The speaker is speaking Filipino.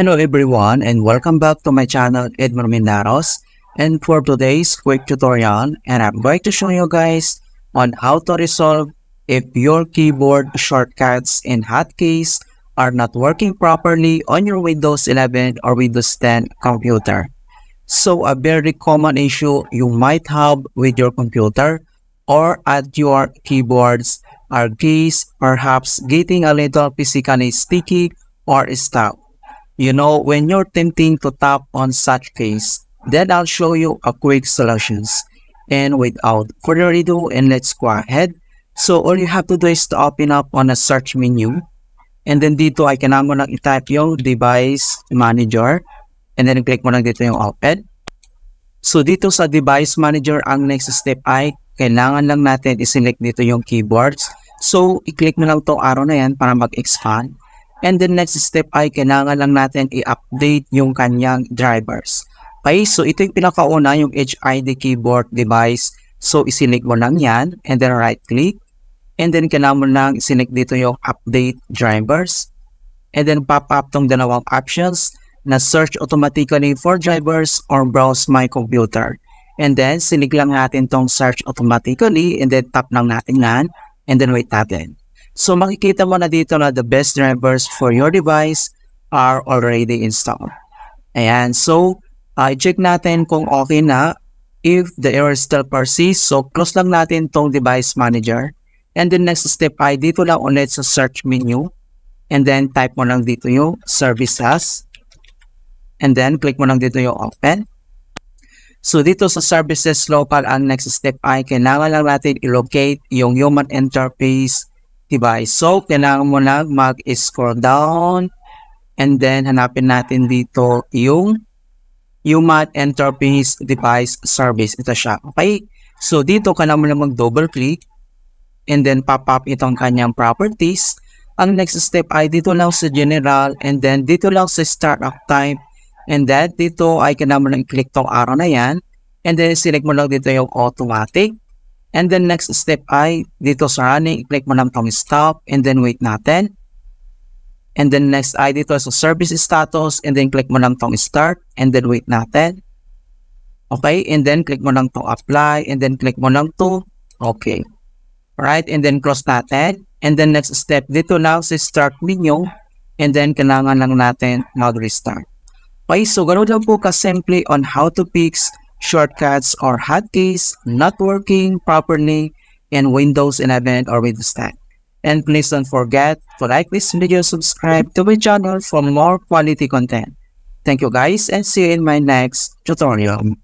Hello everyone and welcome back to my channel Edmar Mindaros and for today's quick tutorial and I'm going to show you guys on how to resolve if your keyboard shortcuts and hotkeys are not working properly on your Windows 11 or Windows 10 computer. So a very common issue you might have with your computer or at your keyboards are keys perhaps getting a little physically sticky or stuck. You know, when you're tempting to tap on such case, then I'll show you a quick solutions. And without further ado, and let's go ahead. So all you have to do is to open up on a search menu. And then dito I can mo nang i-type yung device manager. And then click mo lang dito yung open. So dito sa device manager, ang next step ay kailangan lang natin i-select dito yung keyboards. So i-click mo lang itong arrow na yan para mag-expand. And then next step ay kailangan lang natin i-update yung kanyang drivers. Okay, so ito yung pinakauna, yung HID keyboard device. So, isinig mo lang yan and then right-click. And then, kailangan mo lang isinig dito yung update drivers. And then, pop up tong dalawang options na search automatically for drivers or browse my computer. And then, sinig lang natin tong search automatically and then tap lang natin yan and then wait natin. So makikita mo na dito na the best drivers for your device are already installed. Ayan, so uh, ah, check natin kung okay na if the error still persists. So close lang natin tong device manager. And then next step ay dito lang ulit sa search menu. And then type mo lang dito yung services. And then click mo lang dito yung open. So dito sa services local, ang next step ay kailangan lang natin i-locate yung human interface Diba? So, kailangan mo na mag-scroll down and then hanapin natin dito yung Human Enterprise Device Service. Ito siya. Okay? So, dito ka mo na mag-double click and then pop up itong kanyang properties. Ang next step ay dito lang sa general and then dito lang sa startup type and then dito ay kailangan mo lang click tong arrow na yan and then select mo lang dito yung automatic And then next step ay dito sa running, i-click mo lang tong stop and then wait natin. And then next ay dito sa service status and then click mo lang tong start and then wait natin. Okay, and then click mo lang tong apply and then click mo lang to okay. Right, and then close natin. And then next step dito now sa si start menu and then kailangan lang natin mag-restart. Okay, so ganun lang po ka-simply on how to fix shortcuts or hotkeys not working properly in Windows 11 or Windows 10. And please don't forget to like this video, subscribe to my channel for more quality content. Thank you guys and see you in my next tutorial.